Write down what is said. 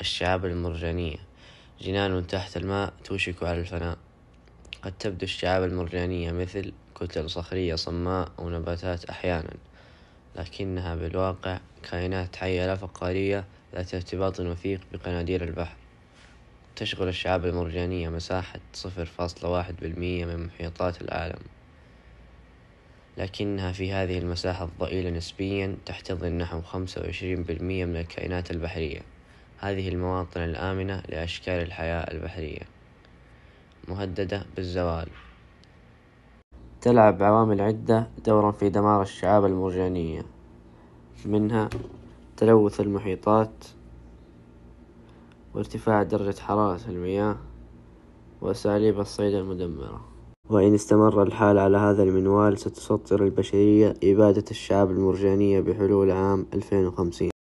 الشعاب المرجانية جنان تحت الماء توشك على الفناء قد تبدو الشعاب المرجانية مثل كتل صخرية صماء أو نباتات أحيانا لكنها بالواقع كائنات حية لا فقارية ذات ارتباط وثيق بقناديل البحر تشغل الشعاب المرجانية مساحة صفر فاصلة واحد بالمية من محيطات العالم لكنها في هذه المساحة الضئيلة نسبيا تحتضن نحو خمسة وعشرين بالمية من الكائنات البحرية هذه المواطن الآمنة لأشكال الحياة البحرية مهددة بالزوال تلعب عوامل عدة دورا في دمار الشعاب المرجانية منها تلوث المحيطات وارتفاع درجة حرارة المياه وأساليب الصيد المدمرة وإن استمر الحال على هذا المنوال ستسطر البشرية إبادة الشعاب المرجانية بحلول عام 2050